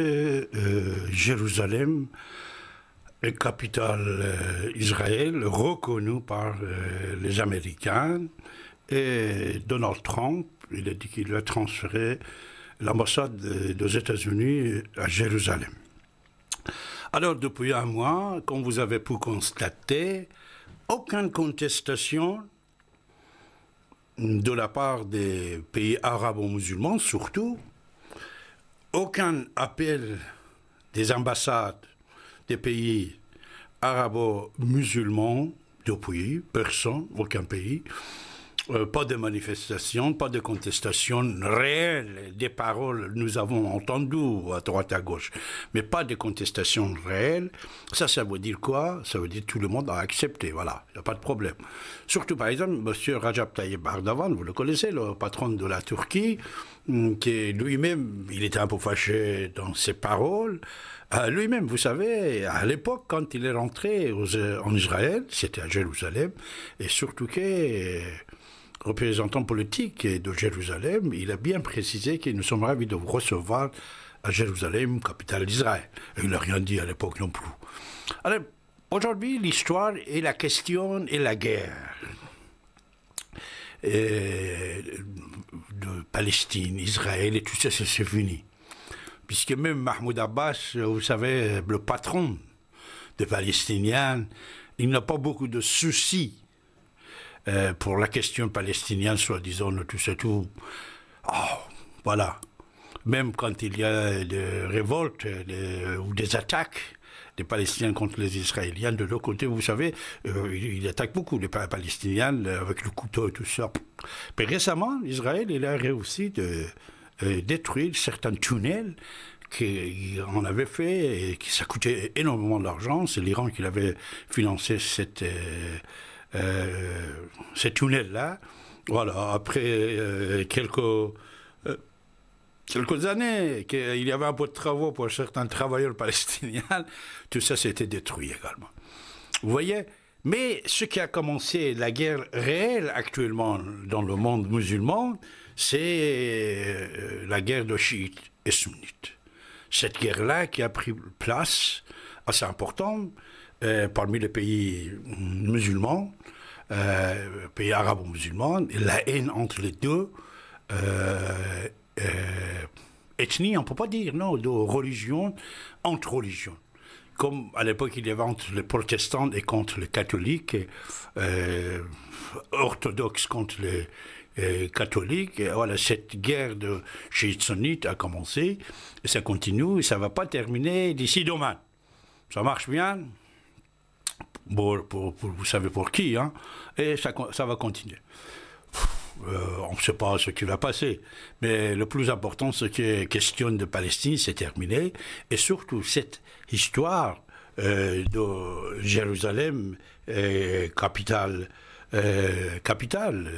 Euh, Jérusalem capitale euh, Israël, reconnue par euh, les Américains. Et Donald Trump, il a dit qu'il a transféré l'ambassade des États-Unis à Jérusalem. Alors, depuis un mois, comme vous avez pu constater, aucune contestation de la part des pays arabes ou musulmans surtout, aucun appel des ambassades des pays arabo-musulmans depuis, personne, aucun pays. Euh, pas de manifestations, pas de contestation réelle Des paroles, nous avons entendu à droite, à gauche, mais pas de contestation réelle, Ça, ça veut dire quoi Ça veut dire que tout le monde a accepté, voilà, il n'y a pas de problème. Surtout, par exemple, M. Rajab Tayyip Erdogan, vous le connaissez, le patron de la Turquie, qui lui-même, il était un peu fâché dans ses paroles. à euh, lui-même, vous savez, à l'époque, quand il est rentré en Israël, c'était à Jérusalem, et surtout que représentant politique de Jérusalem, il a bien précisé que nous sommes ravis de vous recevoir à Jérusalem, capitale d'Israël. Il n'a rien dit à l'époque non plus. Alors, aujourd'hui, l'histoire et la question et la guerre. Et Palestine, Israël, et tout ça, c'est fini. Puisque même Mahmoud Abbas, vous savez, le patron des Palestiniens, il n'a pas beaucoup de soucis euh, pour la question palestinienne, soi-disant, tout ça, tout. Ah, voilà. Même quand il y a des révoltes euh, ou des attaques, des Palestiniens contre les Israéliens. De l'autre côté, vous savez, euh, ils il, attaque beaucoup les Palestiniens euh, avec le couteau et tout ça. Mais récemment, Israël, il a réussi de euh, détruire certains tunnels qu'on avait fait et qui ça coûtait énormément d'argent. C'est l'Iran qui l'avait financé cette, ces tunnels-là. Voilà, après quelques quelques années qu'il y avait un peu de travaux pour certains travailleurs palestiniens, tout ça s'était détruit également. Vous voyez Mais ce qui a commencé la guerre réelle actuellement dans le monde musulman, c'est euh, la guerre de chiites et sunnites. Cette guerre-là qui a pris place assez importante euh, parmi les pays musulmans, euh, pays arabes musulmans, la haine entre les deux. Euh, ethnie, on ne peut pas dire, non, de religion entre religions. Comme à l'époque, il y avait entre les protestants et contre les catholiques, et, euh, orthodoxes contre les, euh, catholiques Et voilà, cette guerre de chiites sunnites a commencé, et ça continue, et ça ne va pas terminer d'ici demain. Ça marche bien, pour, vous savez pour qui, hein, et ça, ça va continuer. Euh, on ne sait pas ce qui va passer. Mais le plus important, ce qui est question de Palestine, c'est terminé. Et surtout, cette histoire euh, de Jérusalem, euh, capitale, capitale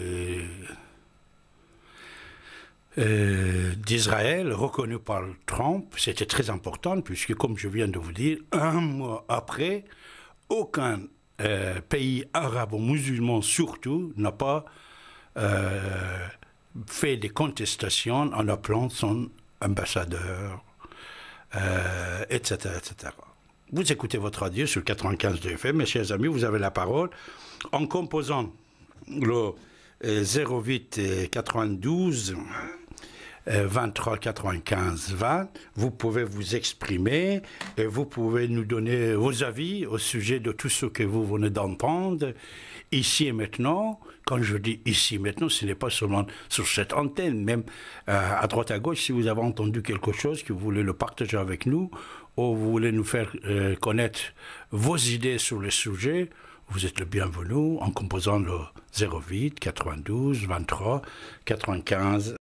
d'Israël, reconnue par Trump, c'était très important, puisque, comme je viens de vous dire, un mois après, aucun pays arabe ou musulman surtout n'a pas euh, fait des contestations en appelant son ambassadeur, euh, etc., Vous écoutez votre radio sur le 95 de FM, mes chers amis, vous avez la parole. En composant le 08 euh, 92 23 95 20. Vous pouvez vous exprimer et vous pouvez nous donner vos avis au sujet de tout ce que vous venez d'entendre ici et maintenant. Quand je dis ici maintenant, ce n'est pas seulement sur cette antenne, même euh, à droite à gauche, si vous avez entendu quelque chose, que vous voulez le partager avec nous ou vous voulez nous faire euh, connaître vos idées sur le sujet, vous êtes le bienvenu en composant le 08 92 23 95